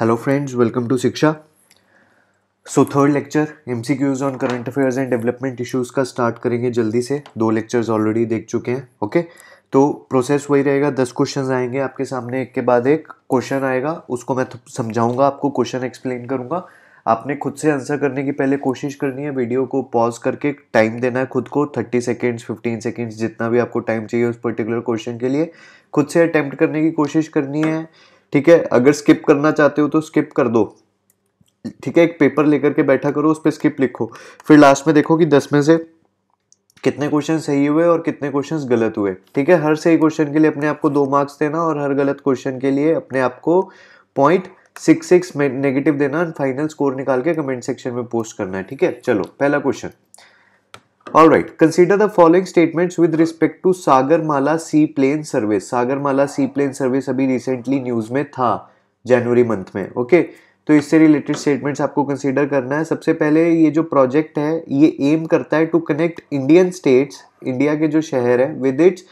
Hello friends welcome to Shiksha so third lecture M C Qs on current affairs and development issues का start करेंगे जल्दी से दो lectures already देख चुके हैं ओके तो प्रोसेस वही रहेगा दस क्वेश्चन आएंगे आपके सामने एक के बाद एक क्वेश्चन आएगा उसको मैं समझाऊंगा आपको क्वेश्चन एक्सप्लेन करूंगा आपने खुद से आंसर करने की पहले कोशिश करनी है वीडियो को पॉज करके टाइम देना है खुद को थर्टी सेकेंड्स फिफ्टीन सेकेंड्स जितना भी आपको टाइम चाहिए उस पर्टिकुलर क्वेश्चन के लिए खुद से अटैम्प्ट करने की कोशिश करनी है ठीक है अगर स्किप करना चाहते हो तो स्किप कर दो ठीक है एक पेपर लेकर के बैठा करो उस पर स्किप लिखो फिर लास्ट में देखो कि दस में से कितने क्वेश्चन सही हुए और कितने क्वेश्चन गलत हुए ठीक है हर सही क्वेश्चन के लिए अपने आपको दो मार्क्स देना और हर गलत क्वेश्चन के लिए अपने आप को पॉइंट सिक्स सिक्स नेगेटिव देना फाइनल स्कोर निकाल के कमेंट सेक्शन में पोस्ट करना है ठीक है चलो पहला question right consider Alright, consider the following statements with respect to Sagarmala Seaplane Service. Sea plane service अभी रिसेंटली न्यूज में था जनवरी मंथ में ओके okay? तो इससे रिलेटेड स्टेटमेंट्स आपको कंसीडर करना है सबसे पहले ये जो प्रोजेक्ट है ये एम करता है to connect Indian states India के जो शहर है with its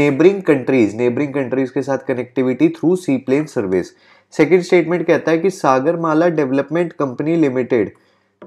neighbouring countries neighbouring countries के साथ connectivity through sea plane service second statement कहता है कि सागरमाला डेवलपमेंट कंपनी लिमिटेड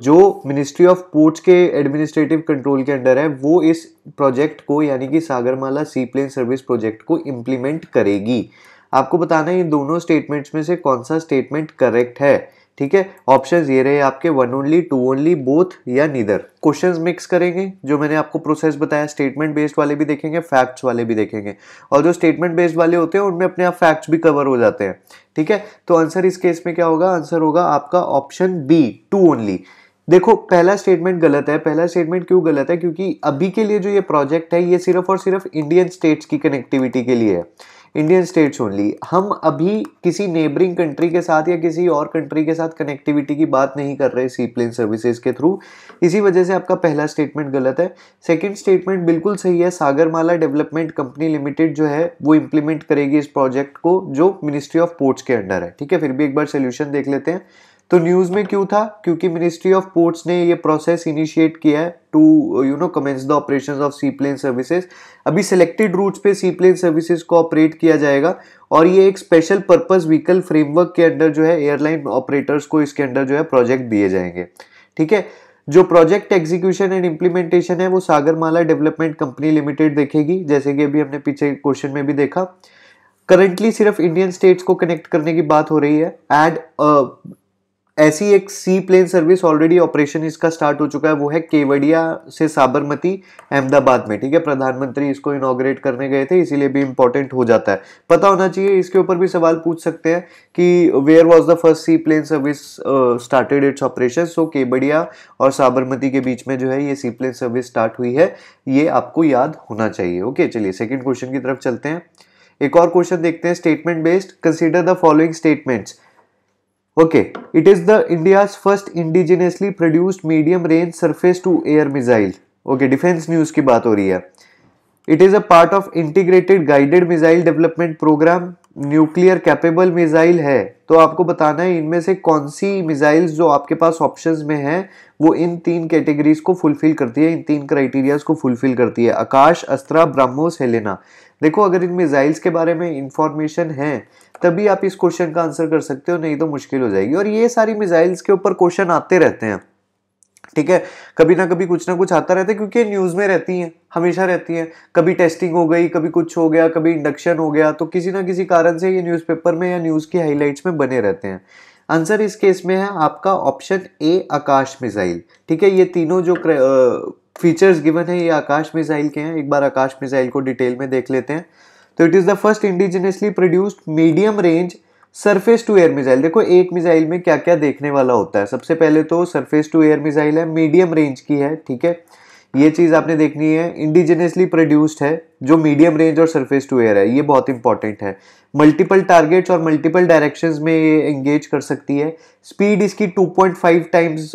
जो मिनिस्ट्री ऑफ पोर्ट्स के एडमिनिस्ट्रेटिव कंट्रोल के अंडर है वो इस प्रोजेक्ट को यानी कि Sagarmala sea plane service project को इम्प्लीमेंट करेगी आपको बताना है इन दोनों स्टेटमेंट्स में से कौन सा स्टेटमेंट करेक्ट है ठीक है ऑप्शन ये रहे आपके one only two only both या नीदर क्वेश्चन मिक्स करेंगे जो मैंने आपको प्रोसेस बताया स्टेटमेंट बेस्ड वाले भी देखेंगे फैक्ट्स वाले भी देखेंगे और जो स्टेटमेंट बेस्ड वाले होते हैं उनमें अपने आप फैक्ट्स भी कवर हो जाते हैं ठीक है तो आंसर इस केस में क्या होगा आंसर होगा आपका ऑप्शन बी टू ओनली देखो पहला स्टेटमेंट गलत है पहला स्टेटमेंट क्यों गलत है क्योंकि अभी के लिए जो ये प्रोजेक्ट है ये सिर्फ और सिर्फ इंडियन स्टेट्स की कनेक्टिविटी के लिए है इंडियन स्टेट्स ओनली हम अभी किसी नेबरिंग कंट्री के साथ या किसी और कंट्री के साथ कनेक्टिविटी की बात नहीं कर रहे सी प्लेन सर्विसेज के थ्रू इसी वजह से आपका पहला स्टेटमेंट गलत है सेकंड स्टेटमेंट बिल्कुल सही है सागरमाला डेवलपमेंट कंपनी लिमिटेड जो है वो इम्प्लीमेंट करेगी इस प्रोजेक्ट को जो मिनिस्ट्री ऑफ पोर्ट्स के अंडर है ठीक है फिर भी एक बार सोल्यूशन देख लेते हैं तो न्यूज़ में क्यों था क्योंकि मिनिस्ट्री ऑफ पोर्ट्स ने ये प्रोसेस इनिशिएट किया है to you know commence the operations of sea plane services अभी सिलेक्टेड रूट्स पे सी प्लेन सर्विसेज को ऑपरेट किया जाएगा और ये एक स्पेशल पर्पस व्हीकल फ्रेमवर्क के अंडर जो है एयरलाइन ऑपरेटर्स को इसके अंडर जो है प्रोजेक्ट दिए जाएंगे ठीक है जो प्रोजेक्ट एग्जीक्यूशन एंड इम्प्लीमेंटेशन है वो सागरमाला डेवलपमेंट कंपनी लिमिटेड देखेगी जैसे कि अभी हमने पीछे क्वेश्चन में भी देखा करंटली सिर्फ इंडियन स्टेट्स को कनेक्ट करने की बात हो रही है एंड ऐसी एक sea plane service already operation इसका स्टार्ट हो चुका है वो है केवड़िया से साबरमती अहमदाबाद में ठीक है प्रधानमंत्री इसको इनाग्रेट करने गए थे इसीलिए भी इम्पोर्टेंट हो जाता है पता होना चाहिए इसके ऊपर भी सवाल पूछ सकते हैं कि where was the first sea plane service started its operation so Kevadia और साबरमती के बीच में जो है ये सी प्लेन सर्विस स्टार्ट हुई है ये आपको याद होना चाहिए ओके चलिए सेकेंड क्वेश्चन की तरफ चलते हैं एक और क्वेश्चन देखते हैं statement based consider the following statements okay it is the India's first indigenously produced medium range surface to air missile okay defence news की बात हो रही है it is a part of integrated guided missile development programme nuclear capable missile है तो आपको बताना है इनमें से कौन सी मिजाइल्स जो आपके पास ऑप्शंस में हैं वो इन तीन कैटेगरीज को फुलफिल करती है इन तीन क्राइटेरियाज को फुलफिल करती है आकाश अस्त्रा ब्रह्मोस हेलेना देखो अगर इन मिजाइल्स के बारे में इंफॉर्मेशन है तभी आप इस क्वेश्चन का आंसर कर सकते हो नहीं तो मुश्किल हो जाएगी और ये सारी मिसाइल्स के ऊपर क्वेश्चन आते रहते हैं ठीक है कभी ना कभी कुछ ना कुछ आता रहता है क्योंकि न्यूज़ में रहती हैं हमेशा रहती हैं कभी टेस्टिंग हो गई कभी कुछ हो गया कभी इंडक्शन हो गया तो किसी ना किसी कारण से ये न्यूज़पेपर में या न्यूज़ की हाईलाइट्स में बने रहते हैं आंसर इस केस में है आपका ऑप्शन ए आकाश मिसाइल ठीक है ये तीनों जो फीचर्स गिवन है ये आकाश मिसाइल के हैं एक बार आकाश मिसाइल को डिटेल में देख लेते हैं तो it is the first indigenously produced medium range surface to air missile देखो एक मिसाइल में क्या क्या देखने वाला होता है सबसे पहले तो सरफेस टू एयर मिसाइल है मीडियम रेंज की है ठीक है ये चीज़ आपने देखनी है इंडिजिनियसली प्रोड्यूस्ड है जो मीडियम रेंज और सरफेस टू एयर है ये बहुत इंपॉर्टेंट है मल्टीपल टारगेट्स और मल्टीपल डायरेक्शंस में ये एंगेज कर सकती है स्पीड इसकी 2.5 टाइम्स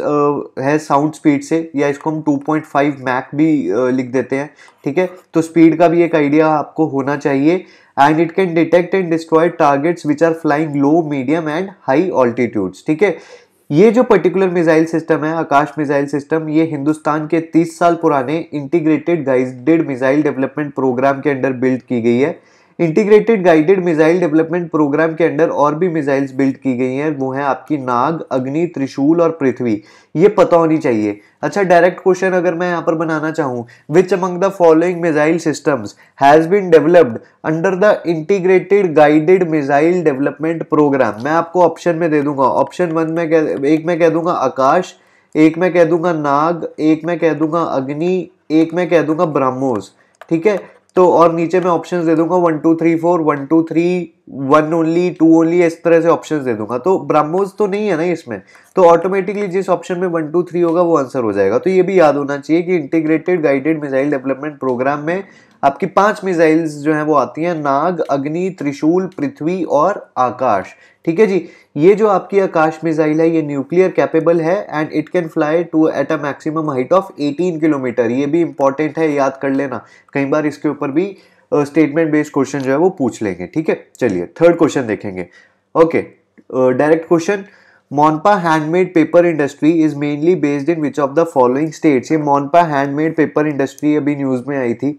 है साउंड स्पीड से या इसको हम 2.5 मैक भी लिख देते हैं ठीक है तो स्पीड का भी एक आइडिया आपको होना चाहिए and it can detect and destroy targets which are flying low medium and high altitudes ठीक है ये जो पर्टिकुलर मिसाइल सिस्टम है आकाश मिसाइल सिस्टम ये हिंदुस्तान के 30 साल पुराने integrated guided missile development programme के अंडर बिल्ड की गई है integrated guided missile development programme के अंडर और भी मिसाइल्स बिल्ड की गई हैं वो हैं आपकी नाग अग्नि त्रिशूल और पृथ्वी ये पता होनी चाहिए अच्छा डायरेक्ट क्वेश्चन अगर मैं यहाँ पर बनाना चाहूँ which among the following missile systems has been developed under the integrated guided missile development programme मैं आपको ऑप्शन में दे दूंगा ऑप्शन वन में कह एक में कह दूंगा आकाश एक में कह दूंगा नाग एक में कह दूंगा अग्नि एक में कह दूंगा ब्राह्मोस ठीक है तो और नीचे मैं ऑप्शन दे दूंगा one two three four one two three one only two only इस तरह से ऑप्शन दे दूंगा तो ब्राह्मोज तो नहीं है ना इसमें तो ऑटोमेटिकली जिस ऑप्शन में वन टू थ्री होगा वो आंसर हो जाएगा तो ये भी याद होना चाहिए कि integrated guided missile development programme में आपकी पांच मिसाइल्स जो हैं वो आती हैं नाग अग्नि त्रिशूल पृथ्वी और आकाश ठीक है जी ये जो आपकी आकाश मिसाइल है ये न्यूक्लियर कैपेबल है and it can fly to at a maximum height of 18 kilometre ये भी इंपॉर्टेंट है याद कर लेना कई बार इसके ऊपर भी स्टेटमेंट बेस्ड क्वेश्चन जो है वो पूछ लेंगे ठीक है चलिए थर्ड क्वेश्चन देखेंगे okay direct question Monpa handmade paper industry is mainly based in which of the following states ये मोनपा हैंडमेड पेपर इंडस्ट्री अभी न्यूज़ में आई थी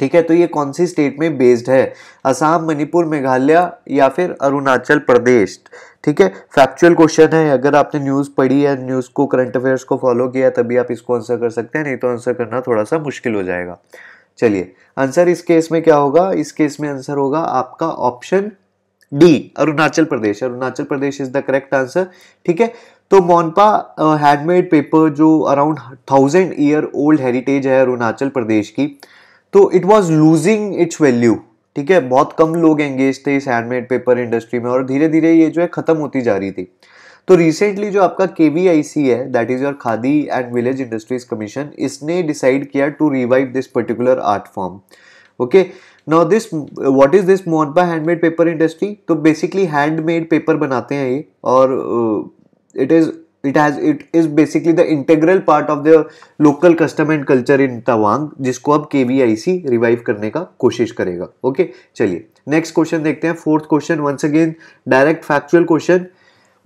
ठीक है तो ये कौन सी स्टेट में बेस्ड है असम मणिपुर मेघालय या फिर अरुणाचल प्रदेश ठीक है फैक्चुअल क्वेश्चन है अगर आपने न्यूज़ पढ़ी है न्यूज़ को करंट अफेयर्स को फॉलो किया तभी आप इसको आंसर कर सकते हैं नहीं तो आंसर करना थोड़ा सा मुश्किल हो जाएगा चलिए आंसर इस केस में क्या होगा इस केस में आंसर होगा आपका option D Arunachal Pradesh Arunachal Pradesh is the correct answer ठीक है तो मोनपा हैंडमेड पेपर जो around thousand year old heritage है अरुणाचल प्रदेश की तो it was losing its value ठीक है बहुत कम लोग एंगेज थे इस हैंडमेड पेपर इंडस्ट्री में और धीरे धीरे ये जो है ख़त्म होती जा रही थी तो रिसेंटली जो आपका के वी आई सी है that is your khadi and village industries commission इसने डिसाइड किया to revive this particular art form okay now this what is this Monpa handmade paper industry तो बेसिकली हैंडमेड पेपर बनाते हैं ये और it is it has it is basically the integral part of the local custom and culture in Tawang जिसको अब के we I C revive करने का कोशिश करेगा ओके चलिए नेक्स्ट क्वेश्चन देखते हैं fourth question once again direct factual question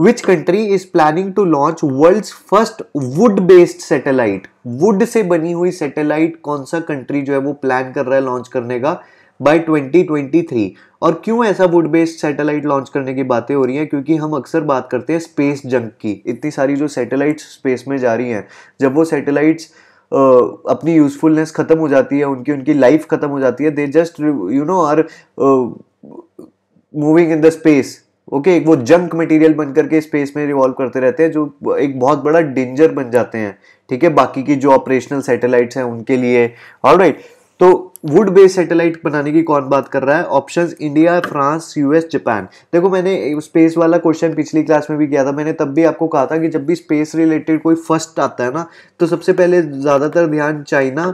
which country is planning to launch world first wood based satellite wood से बनी हुई सेटेलाइट कौन सा कंट्री जो है वो प्लान कर रहा है लॉन्च करने का ट्वेंटी 2023 और क्यों ऐसा वुड बेस्ड सेटेलाइट लॉन्च करने की बातें हो रही हैं क्योंकि हम अक्सर बात करते हैं स्पेस जंक की इतनी सारी जो सेटेलाइट स्पेस में जा रही हैं जब वो सैटेलाइट्स अपनी यूज़फुलनेस ख़त्म हो जाती है उनकी उनकी लाइफ ख़त्म हो जाती है they just you know are moving in the space okay okay, वो जंक मटेरियल बन करके स्पेस में रिवॉल्व करते रहते हैं जो एक बहुत बड़ा डेंजर बन जाते हैं ठीक है बाकी की जो ऑपरेशनल सैटेलाइट्स हैं उनके लिए और राइट तो वुड बेस्ड सैटेलाइट बनाने की कौन बात कर रहा है options India France US Japan देखो मैंने स्पेस वाला क्वेश्चन पिछली क्लास में भी किया था मैंने तब भी आपको कहा था कि जब भी स्पेस रिलेटेड कोई फर्स्ट आता है ना तो सबसे पहले ज़्यादातर ध्यान चाइना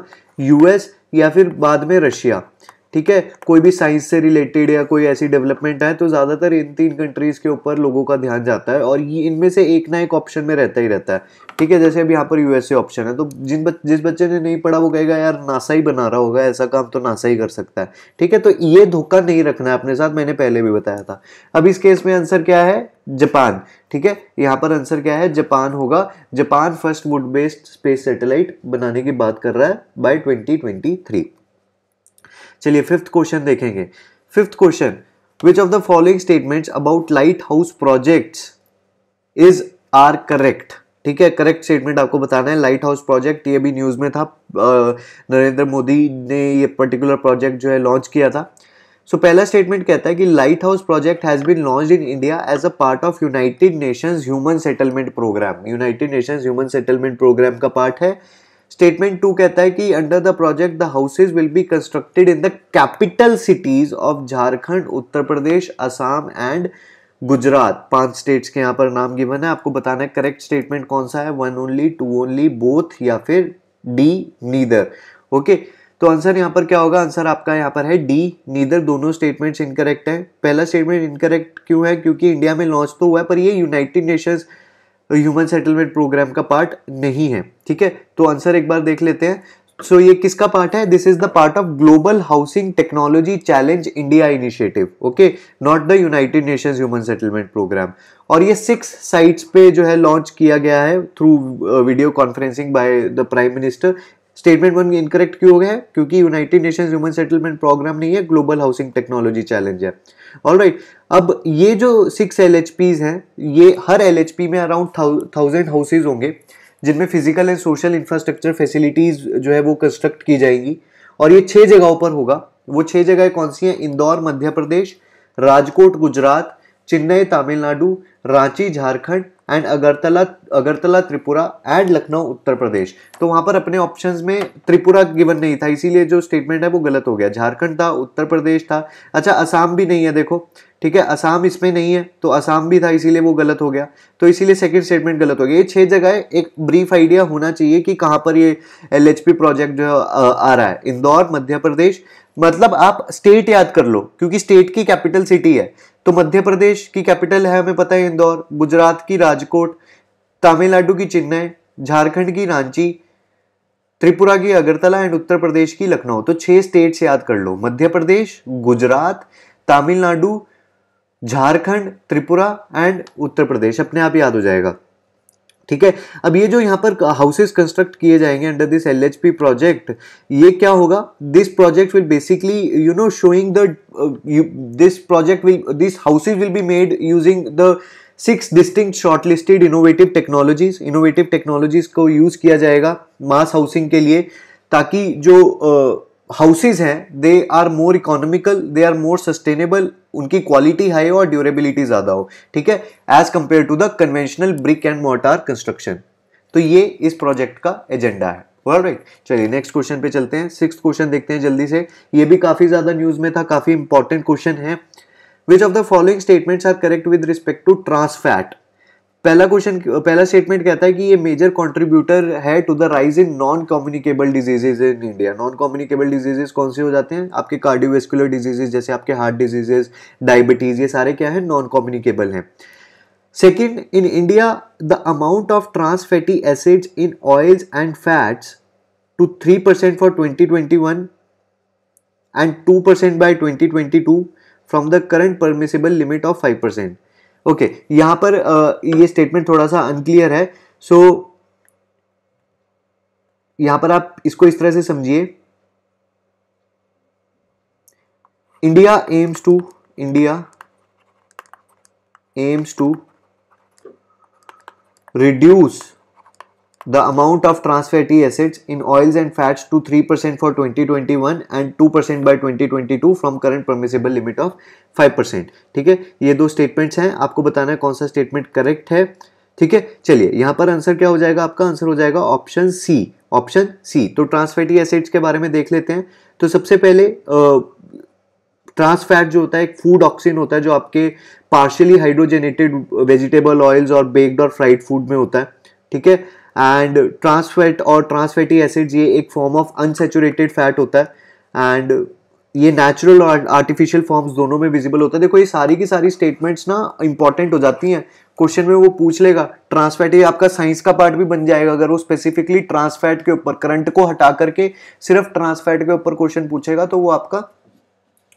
यूएस या फिर बाद में रशिया ठीक है कोई भी साइंस से रिलेटेड या कोई ऐसी डेवलपमेंट है तो ज़्यादातर इन तीन कंट्रीज़ के ऊपर लोगों का ध्यान जाता है और ये इनमें से एक ना एक ऑप्शन में रहता ही रहता है ठीक है जैसे अब यहाँ पर यूएसए ऑप्शन है तो जिन बच, जिस बच्चे ने नहीं पढ़ा वो कहेगा यार नासा ही बना रहा होगा ऐसा काम तो नासा ही कर सकता है ठीक है तो ये धोखा नहीं रखना है अपने साथ मैंने पहले भी बताया था अब इस केस में आंसर क्या है जापान ठीक है यहाँ पर आंसर क्या है जापान होगा Japan first wood based space satellite बनाने की बात कर रहा है बाई ट्वेंटी चलिए फिफ्थ क्वेश्चन देखेंगे fifth question which of the following statement about light house project is are correct ठीक है करेक्ट स्टेटमेंट आपको बताना है लाइट हाउस प्रोजेक्ट ये भी न्यूज़ में था नरेंद्र मोदी ने ये पर्टिकुलर प्रोजेक्ट जो है लॉन्च किया था सो so, पहला स्टेटमेंट कहता है कि light house project has been launch in India as a part of United Nations human settlement programme United Nations human settlement programme का पार्ट है स्टेटमेंट टू कहता है कि under the project the houses will be constructed in the capital cities of Jharkhand Uttar Pradesh Assam and Gujarat पांच states के यहाँ पर नाम गिवन है आपको बताना है करेक्ट स्टेटमेंट कौन सा है one only two only both या फिर डी नीदर ओके तो आंसर यहाँ पर क्या होगा आंसर आपका यहाँ पर है डी नीदर दोनों स्टेटमेंट्स इनकरेक्ट हैं पहला स्टेटमेंट इनकरेक्ट क्यों है क्योंकि इंडिया में लॉन्च तो हुआ है पर ये United Nations human settlement programme का पार्ट नहीं है ठीक है तो आंसर एक बार देख लेते हैं सो so, ये किसका पार्ट है this is the part of global housing technology challenge India initiative okay not the United Nations human settlement programme और ये सिक्स साइट्स पे जो है लॉन्च किया गया है through video conferencing by the prime minister statement one incorrect क्यों हो गया है क्योंकि United Nation human settlement programme नहीं है ग्लोबल हाउसिंग टेक्नोलॉजी चैलेंज है ऑल right, अब ये जो सिक्स एल हैं ये हर एल में अराउंड थाउजेंड हाउसेज होंगे जिनमें physical and social infrastructure facilities जो है वो कंस्ट्रक्ट की जाएंगी और ये छः जगहों पर होगा वो छः जगह कौन सी हैं इंदौर मध्य प्रदेश राजकोट गुजरात चेन्नई तमिलनाडु रांची झारखंड एंड अगरतला अगरतला त्रिपुरा एंड लखनऊ उत्तर प्रदेश तो वहां पर अपने ऑप्शन में त्रिपुरा गिवन नहीं था इसीलिए जो स्टेटमेंट है वो गलत हो गया झारखंड था उत्तर प्रदेश था अच्छा असम भी नहीं है देखो ठीक है असम इसमें नहीं है तो असम भी था इसीलिए वो गलत हो गया तो इसीलिए सेकंड स्टेटमेंट गलत हो गया ये छह जगह एक ब्रीफ आइडिया होना चाहिए कि कहाँ पर ये एल प्रोजेक्ट जो आ रहा है इंदौर मध्य प्रदेश मतलब आप स्टेट याद कर लो क्योंकि स्टेट की कैपिटल सिटी है तो मध्य प्रदेश की कैपिटल है हमें पता है इंदौर गुजरात की राजकोट तमिलनाडु की चेन्नई झारखंड की रांची त्रिपुरा की अगरतला एंड उत्तर प्रदेश की लखनऊ तो छह स्टेट्स याद कर लो मध्य प्रदेश गुजरात तमिलनाडु झारखंड त्रिपुरा एंड उत्तर प्रदेश अपने आप याद हो जाएगा ठीक है अब ये जो यहाँ पर हाउसेस कंस्ट्रक्ट किए जाएंगे अंडर दिस एल प्रोजेक्ट ये क्या होगा this project will basically you know showing the this project will this houses will be made using the six distinct shortlisted innovative technologies innovative technologies को use किया जाएगा मास housing के लिए ताकि जो uh, हाउसेज हैं they are more economical they are more sustainable उनकी quality high हो और ड्यूरेबिलिटी ज़्यादा हो ठीक है as compare to the conventional brick and mortar construction तो ये इस प्रोजेक्ट का एजेंडा है राइट चलिए नेक्स्ट क्वेश्चन पे चलते हैं सिक्स क्वेश्चन देखते हैं जल्दी से ये भी काफ़ी ज़्यादा न्यूज़ में था काफ़ी इंपॉर्टेंट क्वेश्चन है which of the following statements are correct with respect to trans fat पहला क्वेश्चन पहला स्टेटमेंट कहता है कि ये मेजर कंट्रीब्यूटर है to the rise in non communicable diseases in India non communicable diseases कौन से हो जाते हैं आपके कार्डियोवेस्कुलर डिजीजेज जैसे आपके हार्ट डिजीजेज डायबिटीज ये सारे क्या है नॉन कम्युनिकेबल हैं second in India the amount of trans fatty acid acids in oils and fats to three percent for twenty twenty one and two percent by twenty twenty two from the current permissible limit of five percent okay okay, यहां पर आ, ये statement थोड़ा सा unclear है सो so, यहां पर आप इसको इस तरह से समझिए India aims to India aims to reduce the amount of trans fatty acids in oils and fats to 3% for 2021 and 2% by 2022 from current permissible limit of 5% ठीक है ये दो स्टेटमेंट्स हैं आपको बताना है कौन सा स्टेटमेंट करेक्ट है ठीक है चलिए यहाँ पर आंसर क्या हो जाएगा आपका आंसर हो जाएगा ऑप्शन सी ऑप्शन सी तो ट्रांसफेटी एसिड्स के बारे में देख लेते हैं तो सबसे पहले ट्रांसफैट जो होता है एक फूड ऑक्सीन होता है जो आपके पार्शियली हाइड्रोजेनेटेड वेजिटेबल ऑयल्स और बेक्ड और फ्राइड फूड में होता है ठीक है एंड ट्रांसफैट और ट्रांसफैटी एसिड्स ये एक फॉर्म ऑफ अनसेचुरेटेड फैट होता है एंड ये नेचुरल और आर्टिफिशियल फॉर्म्स दोनों में विजिबल होता है देखो ये सारी की सारी स्टेटमेंट्स ना इंपॉर्टेंट हो जाती हैं क्वेश्चन में वो पूछ लेगा ट्रांसफैट ये आपका साइंस का पार्ट भी बन जाएगा अगर वो स्पेसिफिकली ट्रांसफैट के ऊपर करंट को हटा करके सिर्फ ट्रांसफैट के ऊपर क्वेश्चन पूछेगा तो वो आपका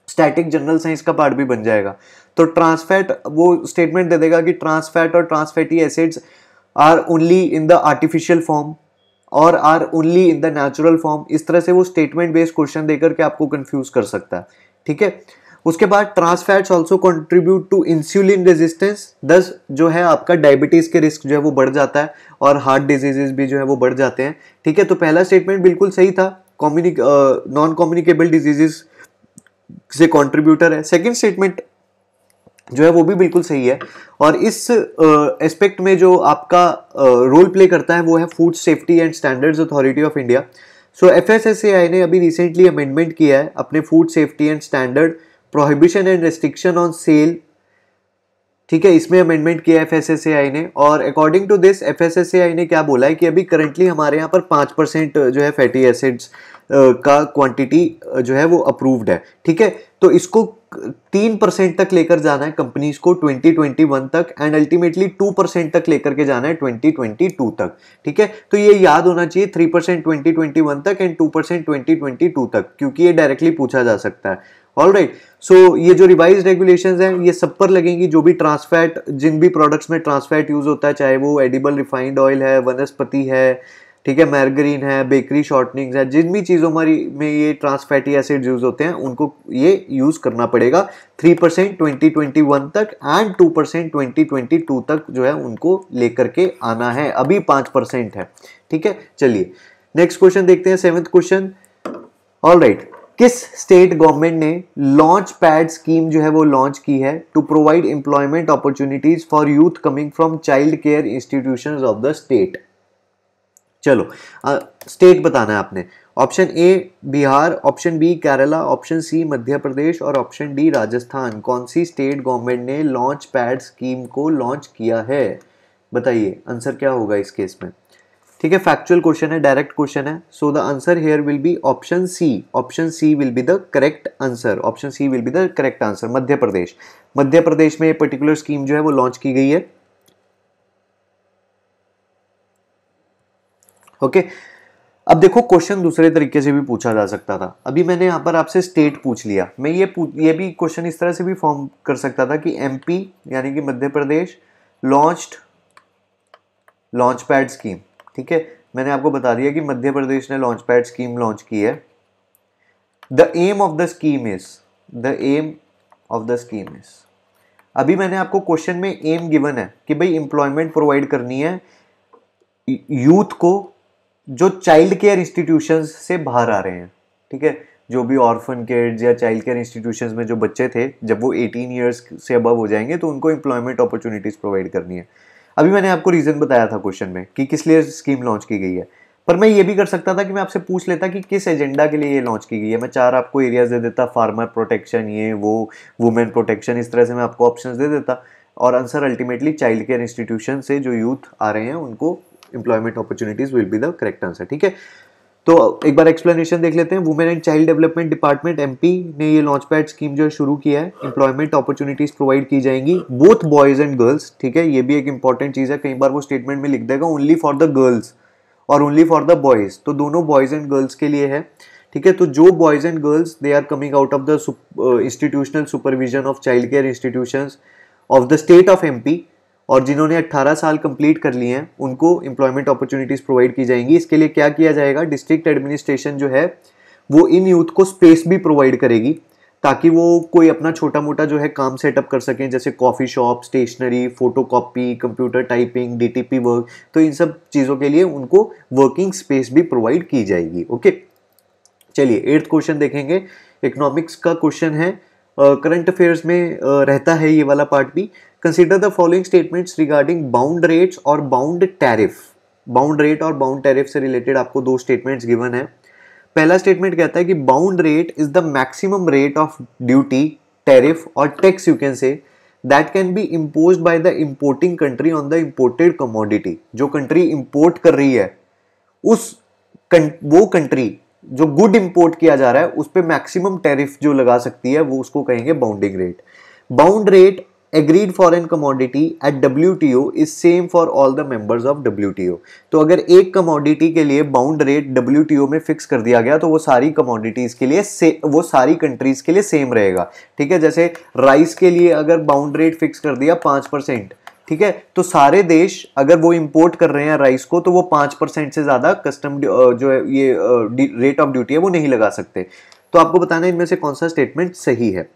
स्टैटिक जनरल साइंस का पार्ट भी बन जाएगा तो ट्रांसफैट वो स्टेटमेंट दे देगा कि ट्रांसफैट और trans fatty acids are only in the artificial form और are only in the natural form इस तरह से वो स्टेटमेंट बेस्ड क्वेश्चन देकर के आपको कंफ्यूज कर सकता है ठीक है उसके बाद trans fats also contribute to insulin resistance दस जो है आपका डायबिटीज़ के रिस्क जो है वो बढ़ जाता है और हार्ट डिजीजेज भी जो है वो बढ़ जाते हैं ठीक है तो पहला स्टेटमेंट बिल्कुल सही था कॉम्युनिक नॉन कॉम्युनिकेबल डिजीजेज से कॉन्ट्रीब्यूटर है सेकेंड स्टेटमेंट जो है वो भी बिल्कुल सही है और इस एस्पेक्ट में जो आपका रोल प्ले करता है वो है food safety and standards authority of India so F ने अभी रिसेंटली अमेंडमेंट किया है अपने food safety and standard prohibition and restriction on sale ठीक है इसमें अमेंडमेंट किया एफ एस ने और according to this F S ने क्या बोला है कि अभी करंटली हमारे यहाँ पर पाँच परसेंट जो है फैटी एसिड्स का क्वांटिटी जो है वो अप्रूव्ड है ठीक है तो इसको तीन परसेंट तक लेकर जाना है कंपनीज को 2021 तक एंड अल्टीमेटली टू परसेंट तक लेकर के जाना है 2022 तक ठीक है तो ये याद होना चाहिए थ्री परसेंट ट्वेंटी तक एंड टू परसेंट ट्वेंटी तक क्योंकि ये डायरेक्टली पूछा जा सकता है ऑल राइट सो ये जो रिवाइज रेगुलेशन हैं ये सब पर लगेंगी जो भी ट्रांसफैट जिन भी प्रोडक्ट्स में ट्रांसफैट यूज होता है चाहे वो एडिबल रिफाइंड ऑयल है वनस्पति है ठीक है मैरग्रीन है बेकरी शॉर्टनिंग्स है जिन भी चीज़ों हमारी में ये ट्रांस फैटी एसिड यूज़ होते हैं उनको ये यूज़ करना पड़ेगा three percent twenty twenty one तक and two percent twenty twenty two तक जो है उनको लेकर के आना है अभी पाँच परसेंट है ठीक है चलिए नेक्स्ट क्वेश्चन देखते हैं सेवन्थ क्वेश्चन ऑल राइट किस स्टेट गवर्नमेंट ने लॉन्च पैड स्कीम जो है वो लॉन्च की है to provide employment opportunities for youth coming from child care institution of the state चलो स्टेट बताना है आपने option A Bihar option B Kerala option C Madhya Pradesh और ऑप्शन डी राजस्थान कौन सी स्टेट गवर्नमेंट ने लॉन्च पैड स्कीम को लॉन्च किया है बताइए आंसर क्या होगा इस केस में ठीक है फैक्चुअल क्वेश्चन है डायरेक्ट क्वेश्चन है so the answer here will be option C option C will be the correct answer option C will be the correct answer Madhya Pradesh Madhya Pradesh में ये पर्टिकुलर स्कीम जो है वो लॉन्च की गई है ओके अब देखो क्वेश्चन दूसरे तरीके से भी पूछा जा सकता था अभी मैंने यहाँ पर आपसे स्टेट पूछ लिया मैं ये ये भी क्वेश्चन इस तरह से भी फॉर्म कर सकता था कि एमपी यानी कि Madhya Pradesh launched launch pad scheme ठीक है मैंने आपको बता दिया कि मध्य प्रदेश ने लॉन्च पैड स्कीम लॉन्च की है the aim of the scheme is the aim of the scheme is अभी मैंने आपको क्वेश्चन में एम गिवन है कि भाई एम्प्लॉयमेंट प्रोवाइड करनी है यूथ को जो चाइल्ड केयर इंस्टीट्यूशन से बाहर आ रहे हैं ठीक है जो भी ऑर्फन केयर्स या चाइल्ड केयर इंस्टीट्यूशन में जो बच्चे थे जब वो 18 ईयर्स से अबव हो जाएंगे तो उनको इंप्लॉयमेंट अपॉर्चुनिटीज़ प्रोवाइड करनी है अभी मैंने आपको रीज़न बताया था क्वेश्चन में कि किस लिए स्कीम लॉन्च की गई है पर मैं ये भी कर सकता था कि मैं आपसे पूछ लेता कि किस एजेंडा के लिए ये लॉन्च की गई है मैं चार आपको एरियाज दे देता फार्मर प्रोटेक्शन ये वो वुमेन प्रोटेक्शन इस तरह से मैं आपको ऑप्शन दे देता और answer ultimately child care institution से जो यूथ आ रहे हैं उनको employment opportunities will be the correct answer ठीक है तो एक बार एक्सप्लेनेशन देख लेते हैं women and child development department MP ने ये लॉन्च पैड स्कीम जो शुरू किया है एम्प्लॉयमेंट अपॉर्चुनिटीज प्रोवाइड की जाएंगी बोथ बॉयज एंड गर्ल्स ठीक है ये भी एक इंपॉर्टेंट चीज़ है कई बार वो स्टेटमेंट में लिख देगा ओनली फॉर द गर्ल्स और ओनली फॉर द बॉयज तो दोनों बॉयज एंड गर्ल्स के लिए है ठीक है तो जो boys and girls they are coming out of the institutional supervision of child care institution of the state of MP और जिन्होंने 18 साल कंप्लीट कर लिए हैं उनको एम्प्लॉयमेंट अपॉर्चुनिटीज़ प्रोवाइड की जाएंगी इसके लिए क्या किया जाएगा डिस्ट्रिक्ट एडमिनिस्ट्रेशन जो है वो इन यूथ को स्पेस भी प्रोवाइड करेगी ताकि वो कोई अपना छोटा मोटा जो है काम सेटअप कर सकें जैसे coffee shop stationery photocopy computer typing DTP work तो इन सब चीज़ों के लिए उनको वर्किंग स्पेस भी प्रोवाइड की जाएगी ओके चलिए एट्थ क्वेश्चन देखेंगे इकोनॉमिक्स का क्वेश्चन है करंट uh, अफेयर्स में uh, रहता है ये वाला पार्ट भी consider the following statement regarding bound rates और बाउंड टैरिफ बाउंड रेट और बाउंड टैरिफ से रिलेटेड आपको दो स्टेटमेंट गिवन है पहला स्टेटमेंट कहता है कि bound rate is the maximum rate of duty tariff और tax you can say that can be impose by the importing country on the imported commodity जो कंट्री इम्पोर्ट कर रही है उस वो कंट्री जो गुड इम्पोर्ट किया जा रहा है उस पर मैक्सिमम टैरिफ जो लगा सकती है वो उसको कहेंगे bounding rate bound rate agreed for an commodity at W T O is same for all the members of W T O तो अगर एक कमोडिटी के लिए bound rate W T O में फिक्स कर दिया गया तो वो सारी कमोडिटीज़ के लिए से वो सारी कंट्रीज़ के लिए सेम रहेगा ठीक है जैसे राइस के लिए अगर बाउंड रेट फिक्स कर दिया पाँच परसेंट ठीक है तो सारे देश अगर वो इम्पोर्ट कर रहे हैं राइस को तो वो पाँच परसेंट से ज़्यादा कस्टम जो है ये रेट ऑफ ड्यूटी है वो नहीं लगा सकते तो आपको बताना इनमें से कौन सा स्टेटमेंट सही है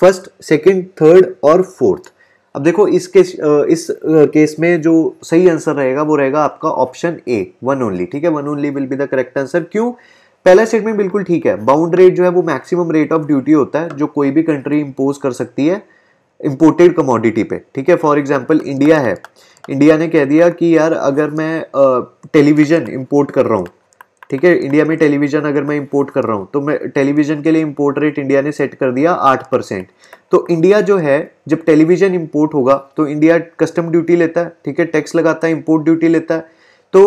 फर्स्ट सेकेंड थर्ड और फोर्थ अब देखो इस केस इस केस में जो सही आंसर रहेगा वो रहेगा आपका ऑप्शन ए वन ओनली ठीक है one only will be the correct answer क्यों पहला स्टेटमेंट बिल्कुल ठीक है बाउंड रेट जो है वो मैक्सिमम रेट ऑफ ड्यूटी होता है जो कोई भी कंट्री इम्पोज कर सकती है इम्पोर्टेड कमोडिटी पे ठीक है फॉर एग्जाम्पल इंडिया है इंडिया ने कह दिया कि यार अगर मैं टेलीविज़न इम्पोर्ट कर रहा हूँ ठीक है इंडिया में टेलीविज़न अगर मैं इंपोर्ट कर रहा हूँ तो मैं टेलीविज़न के लिए इंपोर्ट रेट इंडिया ने सेट कर दिया आठ परसेंट तो इंडिया जो है जब टेलीविज़न इंपोर्ट होगा तो इंडिया कस्टम ड्यूटी लेता है ठीक है टैक्स लगाता है इंपोर्ट ड्यूटी लेता है तो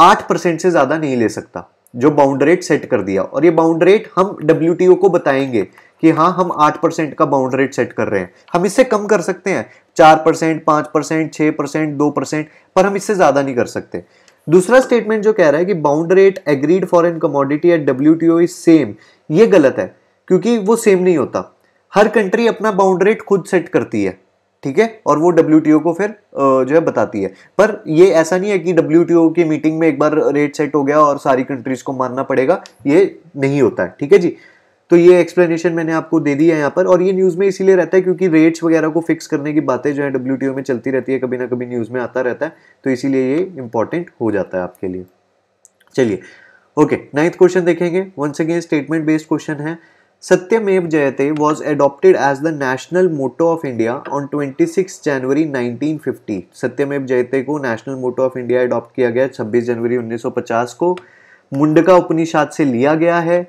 आठ परसेंट से ज़्यादा नहीं ले सकता जो बाउंड रेट सेट कर दिया और ये बाउंड रेट हम डब्ल्यू को बताएंगे कि हाँ हम आठ परसेंट का बाउंड रेट सेट कर रहे हैं हम इससे कम कर सकते हैं चार परसेंट पांच परसेंट छह परसेंट दो परसेंट पर हम इससे ज़्यादा नहीं कर सकते दूसरा स्टेटमेंट जो कह रहा है कि bound rate agreed for an commodity at W is same ये गलत है क्योंकि वो सेम नहीं होता हर कंट्री अपना बाउंड रेट खुद सेट करती है ठीक है और वो डब्ल्यू को फिर जो है बताती है पर ये ऐसा नहीं है कि डब्ल्यू की मीटिंग में एक बार रेट सेट हो गया और सारी कंट्रीज को मानना पड़ेगा ये नहीं होता है ठीक है जी तो ये एक्सप्लेनेशन मैंने आपको दे दिया है यहाँ पर और ये न्यूज़ में इसीलिए रहता है क्योंकि रेट्स वगैरह को फिक्स करने की बातें जो है डब्ल्यू में चलती रहती है कभी ना कभी न्यूज़ में आता रहता है तो इसीलिए ये इंपॉर्टेंट हो जाता है आपके लिए चलिए ओके नाइन्थ क्वेश्चन देखेंगे once again statement based question है Satyamev Jayate was adopted as the national motto of India on 26 January 1950 Satyamev Jayate को national motto of India adopt किया गया 26 जनवरी 1950 को मुंडका उपनिषद से लिया गया है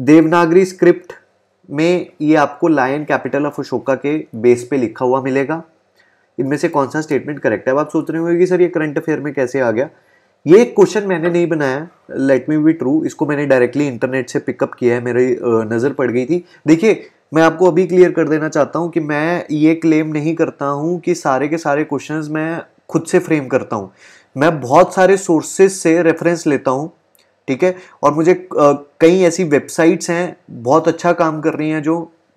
देवनागरी स्क्रिप्ट में ये आपको लायन कैपिटल ऑफ अशोका के बेस पे लिखा हुआ मिलेगा इनमें से कौन सा स्टेटमेंट करेक्ट है अब आप सोच रहे होंगे कि सर ये करंट अफेयर में कैसे आ गया ये क्वेश्चन मैंने नहीं बनाया लेट मी बी ट्रू इसको मैंने डायरेक्टली इंटरनेट से पिकअप किया है मेरी नज़र पड़ गई थी देखिए मैं आपको अभी क्लियर कर देना चाहता हूँ कि मैं ये क्लेम नहीं करता हूँ कि सारे के सारे क्वेश्चन मैं खुद से फ्रेम करता हूँ मैं बहुत सारे सोर्सेज से रेफरेंस लेता हूँ ठीक है और मुझे कई ऐसी वेबसाइट्स हैं बहुत अच्छा काम कर रही हैं जो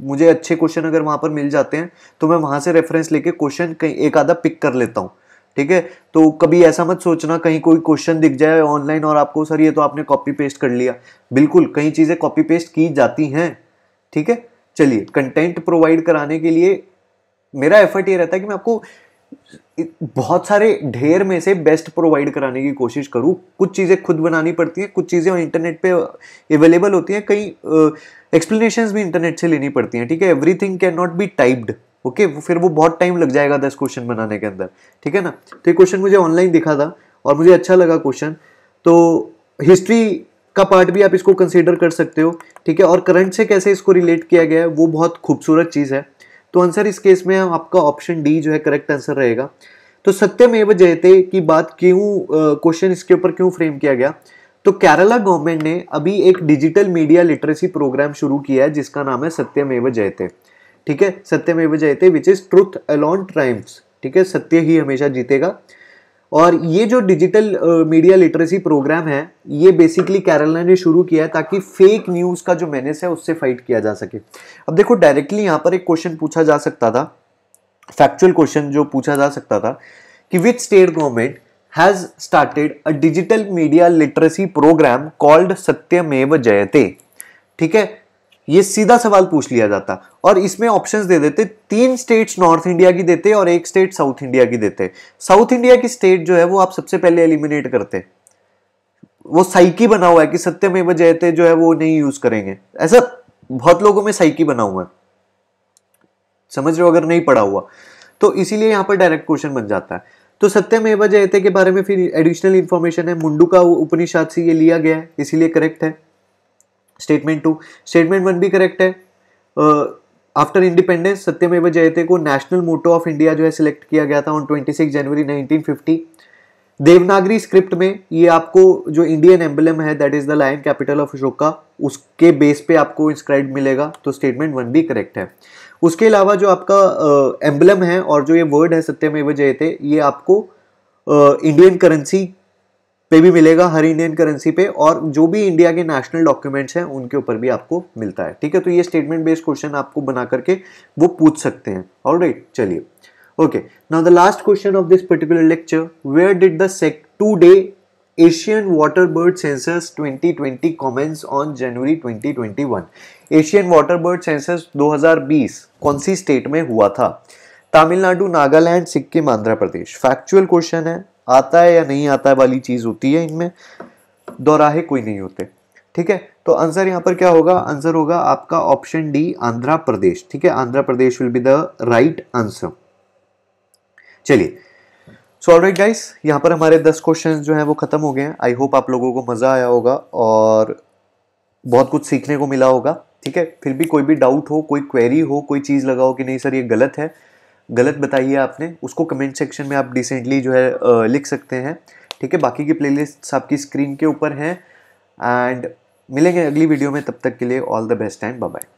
मुझे अच्छे क्वेश्चन अगर वहाँ पर मिल जाते हैं तो मैं वहाँ से रेफरेंस लेके क्वेश्चन कहीं एक आधा पिक कर लेता हूँ ठीक है तो कभी ऐसा मत सोचना कहीं कोई क्वेश्चन दिख जाए ऑनलाइन और आपको सर ये तो आपने कॉपी पेस्ट कर लिया बिल्कुल कई चीज़ें कॉपी पेस्ट की जाती हैं ठीक है चलिए कंटेंट प्रोवाइड कराने के लिए मेरा एफर्ट ये रहता है कि मैं आपको बहुत सारे ढेर में से बेस्ट प्रोवाइड कराने की कोशिश करूँ कुछ चीज़ें खुद बनानी पड़ती हैं कुछ चीज़ें इंटरनेट पे अवेलेबल होती हैं कई एक्सप्लेनेशंस भी इंटरनेट से लेनी पड़ती हैं ठीक है everything can not be typed okay फिर वो बहुत टाइम लग जाएगा दस क्वेश्चन बनाने के अंदर ठीक है ना तो ये क्वेश्चन मुझे ऑनलाइन दिखा था और मुझे अच्छा लगा क्वेश्चन तो हिस्ट्री का पार्ट भी आप इसको कंसिडर कर सकते हो ठीक है और करंट से कैसे इसको रिलेट किया गया है वो बहुत खूबसूरत चीज़ है तो आंसर इस केस में आपका ऑप्शन डी जो है करेक्ट आंसर रहेगा तो सत्यम एव जयते की बात क्यों क्वेश्चन इसके ऊपर क्यों फ्रेम किया गया तो केरला गवर्नमेंट ने अभी एक डिजिटल मीडिया लिटरेसी प्रोग्राम शुरू किया है जिसका नाम है सत्यमेव जयते ठीक है Satyamev Jayate which is truth alone triumphs ठीक है सत्य ही हमेशा जीतेगा और ये जो डिजिटल मीडिया लिटरेसी प्रोग्राम है ये बेसिकली केरला ने शुरू किया है ताकि फेक न्यूज़ का जो मैनेस है उससे फाइट किया जा सके अब देखो डायरेक्टली यहाँ पर एक क्वेश्चन पूछा जा सकता था फैक्चुअल क्वेश्चन जो पूछा जा सकता था कि which state government has started a digital media literacy programme called Satyamev Jayate ठीक है ये सीधा सवाल पूछ लिया जाता और इसमें ऑप्शंस दे देते तीन स्टेट्स नॉर्थ इंडिया की देते और एक स्टेट साउथ इंडिया की देते साउथ इंडिया की स्टेट जो है वो आप सबसे पहले एलिमिनेट करते वो साइकी बना हुआ है कि सत्य में जयते जो है वो नहीं यूज करेंगे ऐसा बहुत लोगों में साइकी बना हुआ है समझ रहे हो अगर नहीं पढ़ा हुआ तो इसीलिए यहाँ पर डायरेक्ट क्वेश्चन बन जाता है तो सत्यमेव जयते के बारे में फिर एडिशनल इन्फॉर्मेशन है मुंडू का उपनिषद से ये लिया गया है इसीलिए करेक्ट है स्टेटमेंट टू स्टेटमेंट वन भी करेक्ट है आफ्टर इंडिपेंडेंस सत्यमेव जयते को नेशनल मोटो ऑफ इंडिया जो है सिलेक्ट किया गया था ऑन 26 जनवरी 1950 देवनागरी स्क्रिप्ट में ये आपको जो इंडियन एम्बलम है that is the lion capital of Ashoka उसके बेस पे आपको इंस्क्राइब मिलेगा तो स्टेटमेंट वन भी करेक्ट है उसके अलावा जो आपका एम्बलम uh, है और जो ये वर्ड है सत्यमेव जयते ये आपको इंडियन uh, करेंसी पे भी मिलेगा हर इंडियन करेंसी पे और जो भी इंडिया के नेशनल डॉक्यूमेंट्स हैं उनके ऊपर भी आपको मिलता है ठीक है तो ये स्टेटमेंट बेस्ड क्वेश्चन आपको बना करके वो पूछ सकते हैं और राइट चलिए okay now the last question of this particular lecture where did the sec two day Asian water bird census 2020 commence on January 2021 Asian water bird census 2020 कौन सी स्टेट में हुआ था तमिलनाडु नागालैंड सिक्किम आंध्र प्रदेश फैक्चुअल क्वेश्चन है आता है या नहीं आता है वाली चीज़ होती है इनमें दोराहे कोई नहीं होते ठीक है तो आंसर यहाँ पर क्या होगा आंसर होगा आपका ऑप्शन डी आंध्र प्रदेश ठीक है Andhra Pradesh will be the right answer चलिए सो ऑल राइट गाइस यहाँ पर हमारे दस क्वेश्चन जो हैं वो खत्म हो गए हैं आई होप आप लोगों को मज़ा आया होगा और बहुत कुछ सीखने को मिला होगा ठीक है फिर भी कोई भी डाउट हो कोई क्वेरी हो कोई चीज़ लगाओ कि नहीं सर ये गलत है गलत बताई है आपने उसको कमेंट सेक्शन में आप डिसेंटली जो है लिख सकते हैं ठीक है बाकी की प्लेलिस्ट्स आपकी स्क्रीन के ऊपर हैं एंड मिलेंगे अगली वीडियो में तब तक के लिए all the best and bye